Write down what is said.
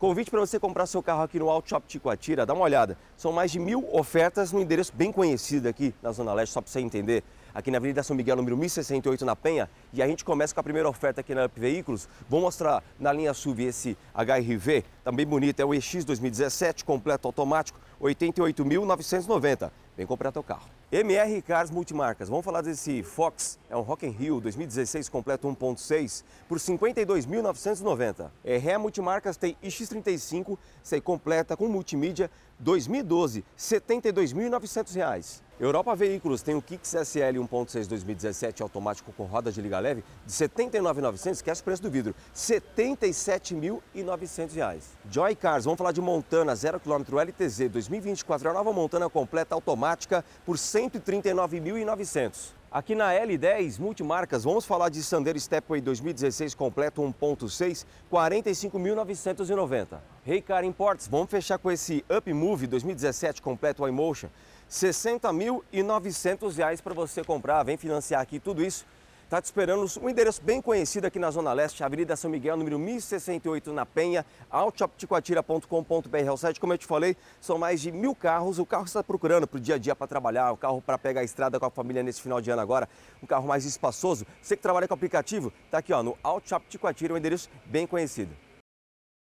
Convite para você comprar seu carro aqui no Auto Shop Ticoatira, dá uma olhada. São mais de mil ofertas no endereço bem conhecido aqui na Zona Leste, só para você entender. Aqui na Avenida São Miguel, número 1068, na Penha. E a gente começa com a primeira oferta aqui na Up Veículos. Vou mostrar na linha SUV esse HRV, também bonito. É o EX 2017, completo automático. 88.990. Vem comprar teu carro. MR Cars Multimarcas. Vamos falar desse Fox, é um Rock in Rio 2016 completo 1.6 por 52.990. É ré Multimarcas tem x 35 sei completa com multimídia 2012, 72.900 reais. Europa Veículos tem o Kicks SL 1.6 2017 automático com roda de liga leve de 79.900, esquece o preço do vidro, 77.900 reais. Joy Cars, vamos falar de Montana 0km LTZ 2024, a nova Montana completa automática por 139.900. Aqui na L10 Multimarcas, vamos falar de Sandero Stepway 2016 completo 1.6, 45.990. Raycar hey Imports, vamos fechar com esse Up Move 2017 completo iMotion, 60.900 reais para você comprar. Vem financiar aqui tudo isso está te esperando um endereço bem conhecido aqui na Zona Leste, Avenida São Miguel, número 1068, na Penha, autoshopticoatira.com.br ao site. Como eu te falei, são mais de mil carros. O carro que você está procurando para o dia a dia para trabalhar, o carro para pegar a estrada com a família nesse final de ano agora, um carro mais espaçoso. Você que trabalha com aplicativo, está aqui ó, no Altshopticoatira, um endereço bem conhecido.